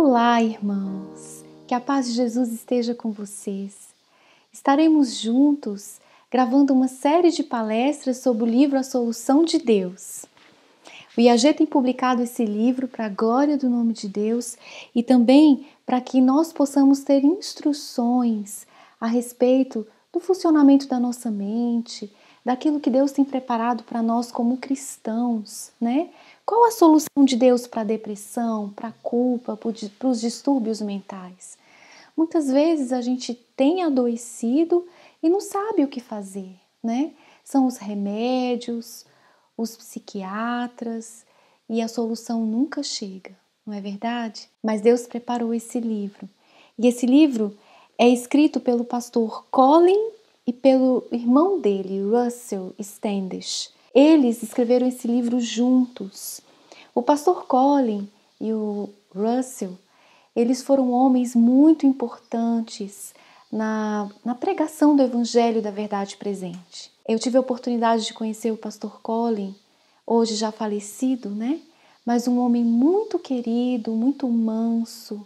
Olá, irmãos! Que a paz de Jesus esteja com vocês. Estaremos juntos gravando uma série de palestras sobre o livro A Solução de Deus. O IAG tem publicado esse livro para a glória do nome de Deus e também para que nós possamos ter instruções a respeito do funcionamento da nossa mente, daquilo que Deus tem preparado para nós como cristãos, né? Qual a solução de Deus para a depressão, para a culpa, para os distúrbios mentais? Muitas vezes a gente tem adoecido e não sabe o que fazer, né? São os remédios, os psiquiatras e a solução nunca chega, não é verdade? Mas Deus preparou esse livro. E esse livro é escrito pelo pastor Colin e pelo irmão dele, Russell Standish. Eles escreveram esse livro juntos o pastor Colin e o Russell, eles foram homens muito importantes na, na pregação do Evangelho da Verdade Presente. Eu tive a oportunidade de conhecer o pastor Colin, hoje já falecido, né? Mas um homem muito querido, muito manso,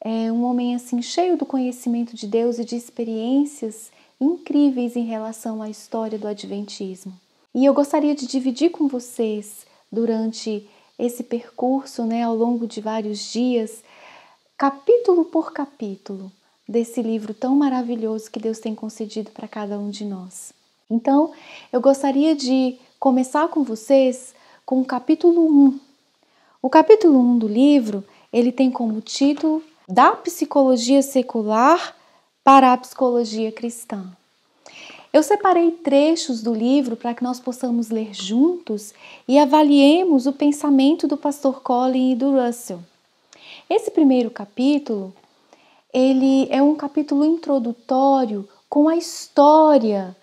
é um homem assim cheio do conhecimento de Deus e de experiências incríveis em relação à história do Adventismo. E eu gostaria de dividir com vocês durante esse percurso né, ao longo de vários dias, capítulo por capítulo, desse livro tão maravilhoso que Deus tem concedido para cada um de nós. Então, eu gostaria de começar com vocês com o capítulo 1. O capítulo 1 do livro, ele tem como título Da psicologia secular para a psicologia cristã. Eu separei trechos do livro para que nós possamos ler juntos e avaliemos o pensamento do pastor Colin e do Russell. Esse primeiro capítulo, ele é um capítulo introdutório com a história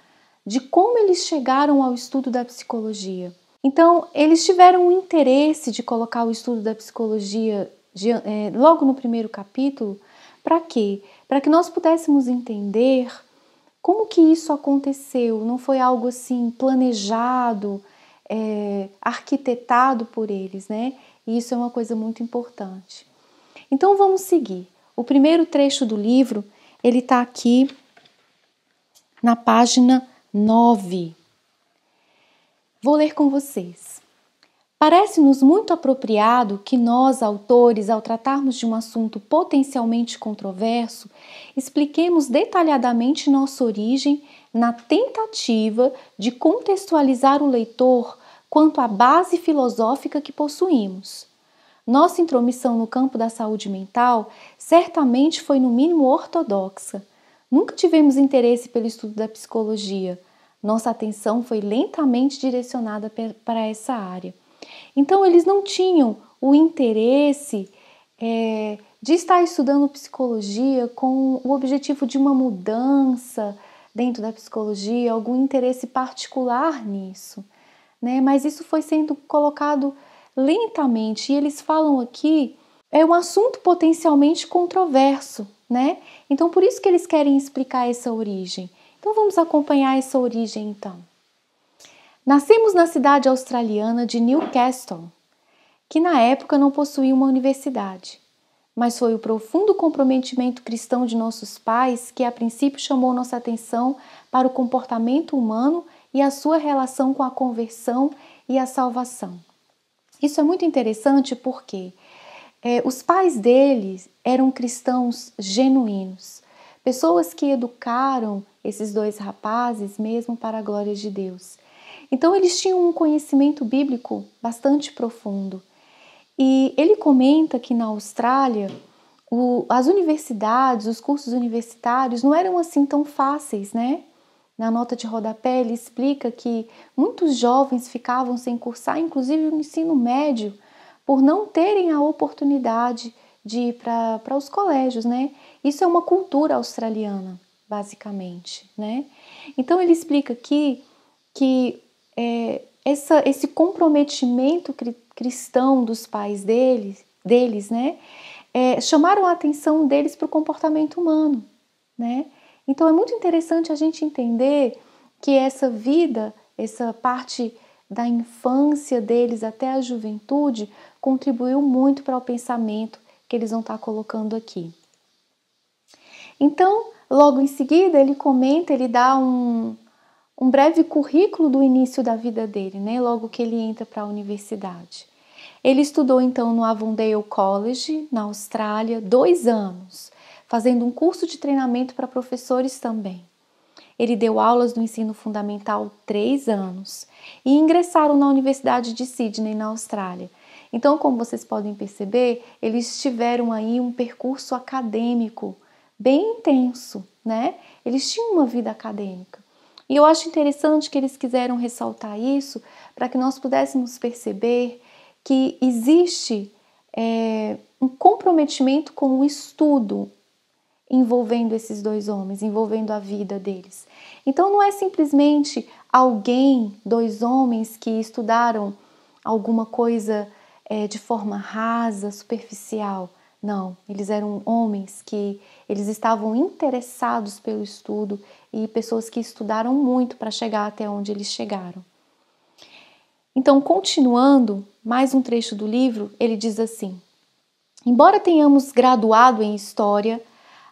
de como eles chegaram ao estudo da psicologia. Então, eles tiveram o interesse de colocar o estudo da psicologia de, é, logo no primeiro capítulo, para quê? Para que nós pudéssemos entender como que isso aconteceu? Não foi algo assim planejado, é, arquitetado por eles, né? E isso é uma coisa muito importante. Então vamos seguir. O primeiro trecho do livro, ele está aqui na página 9. Vou ler com vocês. Parece-nos muito apropriado que nós, autores, ao tratarmos de um assunto potencialmente controverso, expliquemos detalhadamente nossa origem na tentativa de contextualizar o leitor quanto à base filosófica que possuímos. Nossa intromissão no campo da saúde mental certamente foi, no mínimo, ortodoxa. Nunca tivemos interesse pelo estudo da psicologia. Nossa atenção foi lentamente direcionada para essa área. Então, eles não tinham o interesse é, de estar estudando psicologia com o objetivo de uma mudança dentro da psicologia, algum interesse particular nisso. Né? Mas isso foi sendo colocado lentamente e eles falam aqui é um assunto potencialmente controverso, né? Então por isso que eles querem explicar essa origem. Então vamos acompanhar essa origem então. Nascemos na cidade australiana de Newcastle, que na época não possuía uma universidade, mas foi o profundo comprometimento cristão de nossos pais que a princípio chamou nossa atenção para o comportamento humano e a sua relação com a conversão e a salvação. Isso é muito interessante porque é, os pais deles eram cristãos genuínos, pessoas que educaram esses dois rapazes mesmo para a glória de Deus então eles tinham um conhecimento bíblico bastante profundo. E ele comenta que na Austrália o, as universidades, os cursos universitários não eram assim tão fáceis, né? Na nota de rodapé ele explica que muitos jovens ficavam sem cursar, inclusive o ensino médio, por não terem a oportunidade de ir para os colégios, né? Isso é uma cultura australiana, basicamente, né? Então ele explica aqui que é, essa, esse comprometimento cri, cristão dos pais deles, deles né, é, chamaram a atenção deles para o comportamento humano. Né? Então é muito interessante a gente entender que essa vida, essa parte da infância deles até a juventude, contribuiu muito para o pensamento que eles vão estar tá colocando aqui. Então, logo em seguida, ele comenta, ele dá um, um breve currículo do início da vida dele, né, logo que ele entra para a universidade. Ele estudou então no Avondale College, na Austrália, dois anos, fazendo um curso de treinamento para professores também. Ele deu aulas do ensino fundamental três anos e ingressaram na Universidade de Sydney, na Austrália. Então, como vocês podem perceber, eles tiveram aí um percurso acadêmico bem intenso, né? Eles tinham uma vida acadêmica. E eu acho interessante que eles quiseram ressaltar isso para que nós pudéssemos perceber que existe é, um comprometimento com o estudo envolvendo esses dois homens, envolvendo a vida deles. Então não é simplesmente alguém, dois homens que estudaram alguma coisa é, de forma rasa, superficial. Não, eles eram homens que eles estavam interessados pelo estudo, e pessoas que estudaram muito para chegar até onde eles chegaram. Então, continuando, mais um trecho do livro, ele diz assim: Embora tenhamos graduado em história,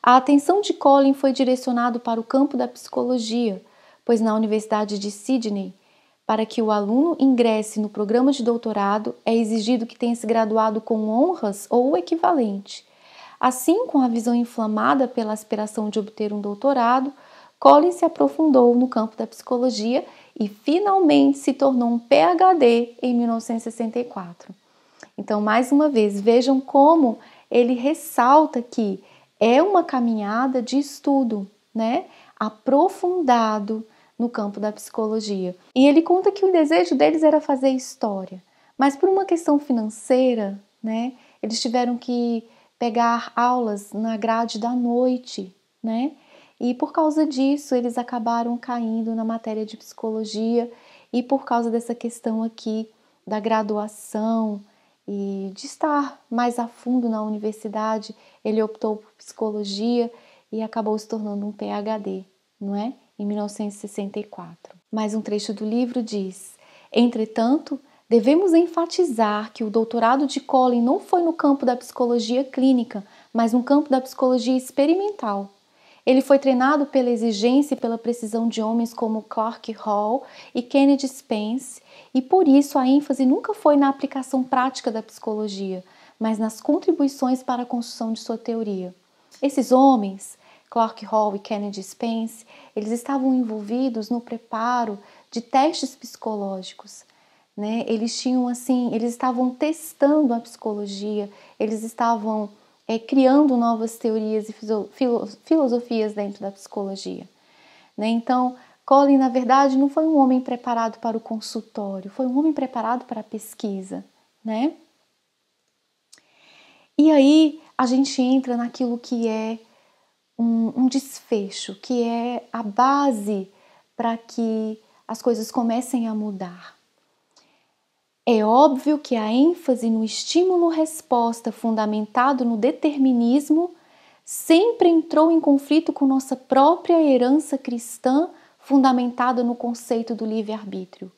a atenção de Collin foi direcionada para o campo da psicologia, pois na Universidade de Sydney, para que o aluno ingresse no programa de doutorado, é exigido que tenha se graduado com honras ou o equivalente. Assim, com a visão inflamada pela aspiração de obter um doutorado, Collins se aprofundou no campo da psicologia e finalmente se tornou um PhD em 1964. Então, mais uma vez, vejam como ele ressalta que é uma caminhada de estudo, né? Aprofundado no campo da psicologia. E ele conta que o desejo deles era fazer história, mas por uma questão financeira, né? Eles tiveram que pegar aulas na grade da noite, né? E por causa disso, eles acabaram caindo na matéria de psicologia e por causa dessa questão aqui da graduação e de estar mais a fundo na universidade, ele optou por psicologia e acabou se tornando um PhD, não é? Em 1964. Mais um trecho do livro diz: Entretanto, devemos enfatizar que o doutorado de Collin não foi no campo da psicologia clínica, mas no campo da psicologia experimental ele foi treinado pela exigência e pela precisão de homens como Clark Hall e Kennedy Spence, e por isso a ênfase nunca foi na aplicação prática da psicologia, mas nas contribuições para a construção de sua teoria. Esses homens, Clark Hall e Kennedy Spence, eles estavam envolvidos no preparo de testes psicológicos. Né? Eles tinham assim, eles estavam testando a psicologia, eles estavam é, criando novas teorias e filosofias dentro da psicologia. Né? Então, Collin, na verdade, não foi um homem preparado para o consultório, foi um homem preparado para a pesquisa. Né? E aí a gente entra naquilo que é um, um desfecho, que é a base para que as coisas comecem a mudar. É óbvio que a ênfase no estímulo-resposta fundamentado no determinismo sempre entrou em conflito com nossa própria herança cristã fundamentada no conceito do livre-arbítrio.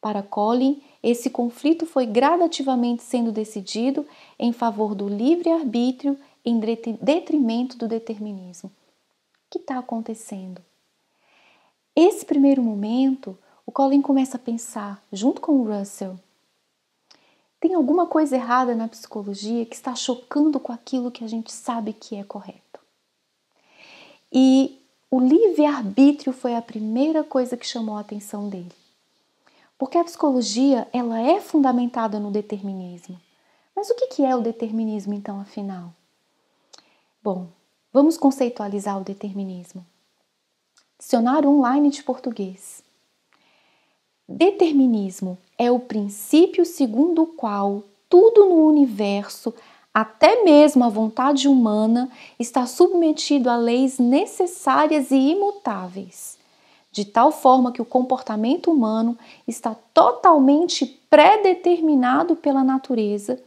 Para Colin, esse conflito foi gradativamente sendo decidido em favor do livre-arbítrio em detrimento do determinismo. O que está acontecendo? Esse primeiro momento, o Colin começa a pensar, junto com o Russell, tem alguma coisa errada na psicologia que está chocando com aquilo que a gente sabe que é correto. E o livre-arbítrio foi a primeira coisa que chamou a atenção dele. Porque a psicologia, ela é fundamentada no determinismo. Mas o que é o determinismo então, afinal? Bom, vamos conceitualizar o determinismo. Dicionário online de português. Determinismo é o princípio segundo o qual tudo no universo, até mesmo a vontade humana, está submetido a leis necessárias e imutáveis, de tal forma que o comportamento humano está totalmente predeterminado pela natureza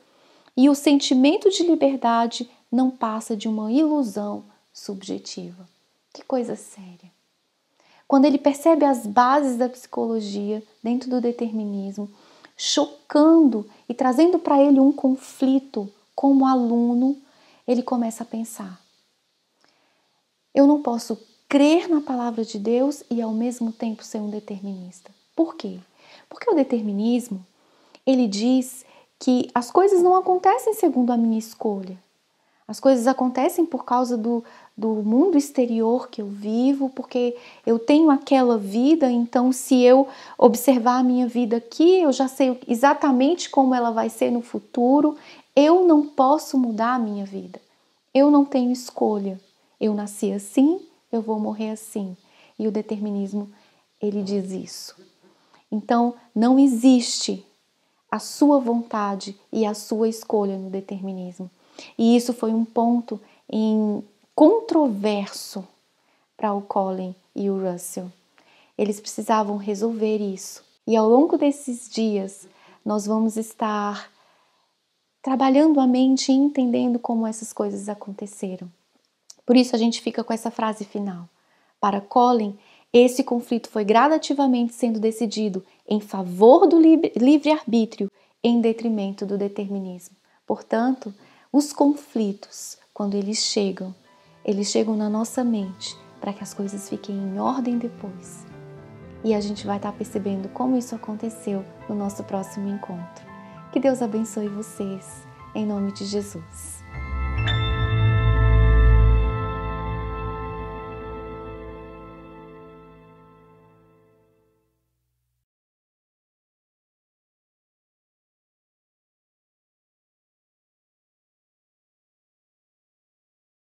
e o sentimento de liberdade não passa de uma ilusão subjetiva. Que coisa séria! quando ele percebe as bases da psicologia dentro do determinismo, chocando e trazendo para ele um conflito como aluno, ele começa a pensar: eu não posso crer na palavra de Deus e ao mesmo tempo ser um determinista. Por quê? Porque o determinismo, ele diz que as coisas não acontecem segundo a minha escolha. As coisas acontecem por causa do, do mundo exterior que eu vivo, porque eu tenho aquela vida, então se eu observar a minha vida aqui, eu já sei exatamente como ela vai ser no futuro. Eu não posso mudar a minha vida. Eu não tenho escolha. Eu nasci assim, eu vou morrer assim. E o determinismo, ele diz isso. Então, não existe a sua vontade e a sua escolha no determinismo e isso foi um ponto em controverso para o Colin e o Russell. Eles precisavam resolver isso. E ao longo desses dias, nós vamos estar trabalhando a mente e entendendo como essas coisas aconteceram. Por isso a gente fica com essa frase final. Para Colin, esse conflito foi gradativamente sendo decidido em favor do livre-arbítrio, em detrimento do determinismo. Portanto, os conflitos, quando eles chegam, eles chegam na nossa mente para que as coisas fiquem em ordem depois. E a gente vai estar percebendo como isso aconteceu no nosso próximo encontro. Que Deus abençoe vocês, em nome de Jesus.